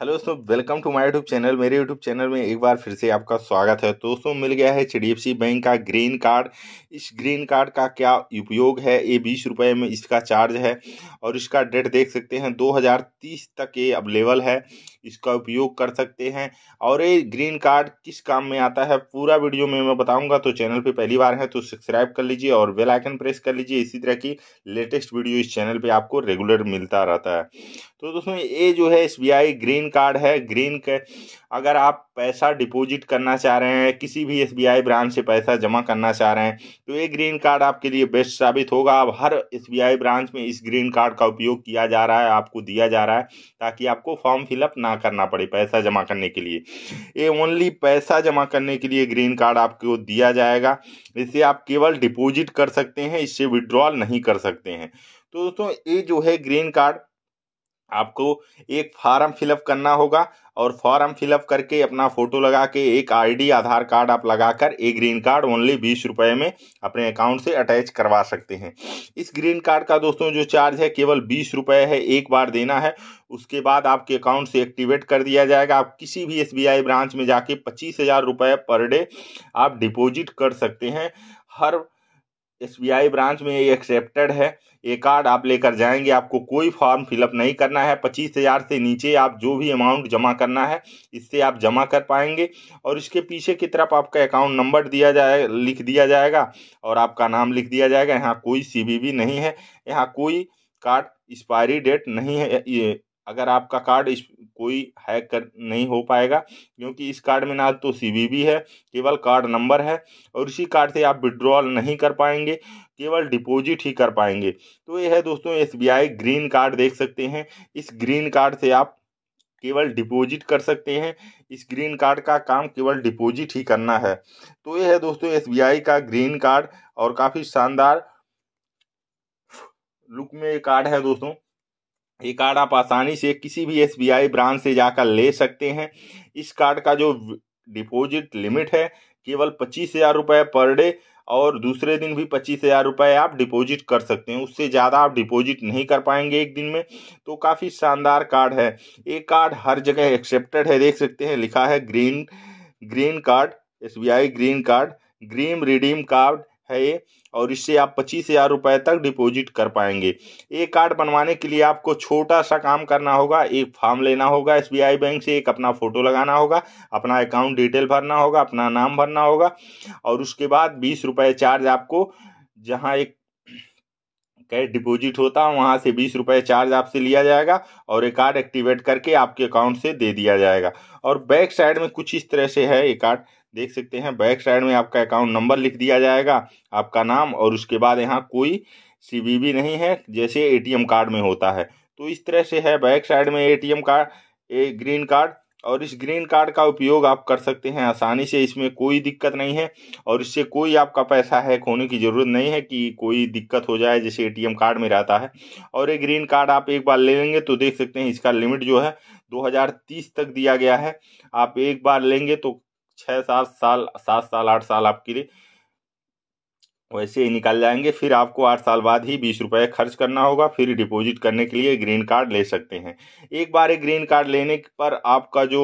hello दोस्तों welcome to my YouTube channel मेरे YouTube channel में एक बार फिर से आपका स्वागत है तो दोस्तों मिल गया है एच बैंक का ग्रीन कार्ड इस ग्रीन कार्ड का क्या उपयोग है ये बीस रुपये में इसका चार्ज है और इसका डेट देख सकते हैं 2030 तक ये अवेलेबल है इसका उपयोग कर सकते हैं और ये ग्रीन कार्ड किस काम में आता है पूरा वीडियो में मैं बताऊँगा तो चैनल पर पहली बार है तो सब्सक्राइब कर लीजिए और बेलाइकन प्रेस कर लीजिए इसी तरह की लेटेस्ट वीडियो इस चैनल पर आपको रेगुलर मिलता रहता है तो दोस्तों ये जो है एस ग्रीन ग्रीन कार्ड है ग्रीन के अगर आप पैसा डिपॉजिट करना चाह रहे हैं किसी भी एसबीआई ब्रांच से पैसा जमा करना चाह रहे हैं तो ये ग्रीन कार्ड आपके लिए बेस्ट साबित होगा अब हर एसबीआई ब्रांच में इस ग्रीन कार्ड का उपयोग किया जा रहा है आपको दिया जा रहा है ताकि आपको फॉर्म फिलअप ना करना पड़े पैसा जमा करने के लिए ये ओनली पैसा जमा करने के लिए ग्रीन कार्ड आपको दिया जाएगा इससे आप केवल डिपोजिट कर सकते हैं इससे विड्रॉल नहीं कर सकते हैं तो दोस्तों ये जो है ग्रीन कार्ड आपको एक फार्म फिलअप करना होगा और फॉर्म फिलअप करके अपना फ़ोटो लगा के एक आईडी आधार कार्ड आप लगाकर एक ग्रीन कार्ड ओनली बीस रुपये में अपने अकाउंट से अटैच करवा सकते हैं इस ग्रीन कार्ड का दोस्तों जो चार्ज है केवल बीस रुपये है एक बार देना है उसके बाद आपके अकाउंट से एक्टिवेट कर दिया जाएगा आप किसी भी एस ब्रांच में जाके पच्चीस हज़ार रुपये पर डे आप डिपोजिट कर सकते हैं हर एस ब्रांच में ये एक्सेप्टेड है ये कार्ड आप लेकर जाएंगे आपको कोई फॉर्म फिलअप नहीं करना है पच्चीस हज़ार से नीचे आप जो भी अमाउंट जमा करना है इससे आप जमा कर पाएंगे और इसके पीछे की तरफ आपका अकाउंट नंबर दिया जाए लिख दिया जाएगा और आपका नाम लिख दिया जाएगा यहाँ कोई सी नहीं है यहाँ कोई कार्ड एक्सपायरी डेट नहीं है ये अगर आपका कार्ड कोई हैक कर नहीं हो पाएगा क्योंकि इस कार्ड में ना तो सीवीवी है केवल कार्ड नंबर है और इसी कार्ड से आप विड्रॉल नहीं कर पाएंगे केवल डिपॉजिट ही कर पाएंगे तो ये है दोस्तों एस ग्रीन कार्ड देख सकते हैं इस ग्रीन कार्ड से आप केवल डिपॉजिट कर सकते हैं इस ग्रीन कार्ड का काम केवल डिपॉजिट ही करना है तो ये है दोस्तों एसबीआई का ग्रीन कार्ड और काफ़ी शानदार लुक में ये कार्ड है दोस्तों ये कार्ड आप आसानी से किसी भी एसबीआई ब्रांच से जाकर ले सकते हैं इस कार्ड का जो डिपॉजिट लिमिट है केवल पच्चीस हज़ार रुपये पर डे और दूसरे दिन भी पच्चीस हज़ार रुपये आप डिपॉजिट कर सकते हैं उससे ज़्यादा आप डिपॉजिट नहीं कर पाएंगे एक दिन में तो काफ़ी शानदार कार्ड है ये कार्ड हर जगह एक्सेप्टेड है देख सकते हैं लिखा है green green card S green card green redeem card है ये और इससे आप पच्चीस हज़ार रुपये तक डिपॉजिट कर पाएंगे ये कार्ड बनवाने के लिए आपको छोटा सा काम करना होगा एक फॉर्म लेना होगा एस बैंक से एक अपना फ़ोटो लगाना होगा अपना अकाउंट डिटेल भरना होगा अपना नाम भरना होगा और उसके बाद बीस रुपए चार्ज आपको जहाँ एक कैश डिपॉजिट होता है वहाँ से बीस रुपये चार्ज आपसे लिया जाएगा और ये कार्ड एक्टिवेट करके आपके अकाउंट से दे दिया जाएगा और बैक साइड में कुछ इस तरह से है ये कार्ड देख सकते हैं बैक साइड में आपका अकाउंट नंबर लिख दिया जाएगा आपका नाम और उसके बाद यहाँ कोई सी नहीं है जैसे ए कार्ड में होता है तो इस तरह से है बैक साइड में A card A green card और इस ग्रीन कार्ड का उपयोग आप कर सकते हैं आसानी से इसमें कोई दिक्कत नहीं है और इससे कोई आपका पैसा हैक होने की ज़रूरत नहीं है कि कोई दिक्कत हो जाए जैसे एटीएम कार्ड में रहता है और ये ग्रीन कार्ड आप एक बार ले लेंगे तो देख सकते हैं इसका लिमिट जो है 2030 तक दिया गया है आप एक बार लेंगे तो छः सात साल सात साल आठ साल आपके लिए वैसे ही निकाल जाएंगे फिर आपको आठ साल बाद ही बीस रुपये खर्च करना होगा फिर डिपॉजिट करने के लिए ग्रीन कार्ड ले सकते हैं एक बार एक ग्रीन कार्ड लेने पर आपका जो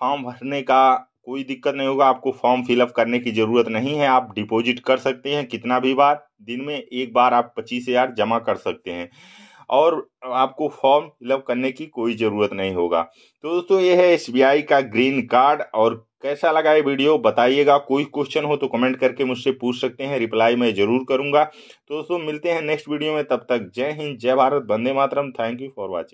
फॉर्म भरने का कोई दिक्कत नहीं होगा आपको फॉर्म फिलअप करने की ज़रूरत नहीं है आप डिपॉजिट कर सकते हैं कितना भी बार दिन में एक बार आप पच्चीस हज़ार जमा कर सकते हैं और आपको फॉर्म फिलअप करने की कोई ज़रूरत नहीं होगा तो दोस्तों ये है एस का ग्रीन कार्ड और कैसा लगा ये वीडियो बताइएगा कोई क्वेश्चन हो तो कमेंट करके मुझसे पूछ सकते हैं रिप्लाई मैं जरूर करूंगा तो दोस्तों मिलते हैं नेक्स्ट वीडियो में तब तक जय हिंद जय भारत बंदे मातरम थैंक यू फॉर वॉचिंग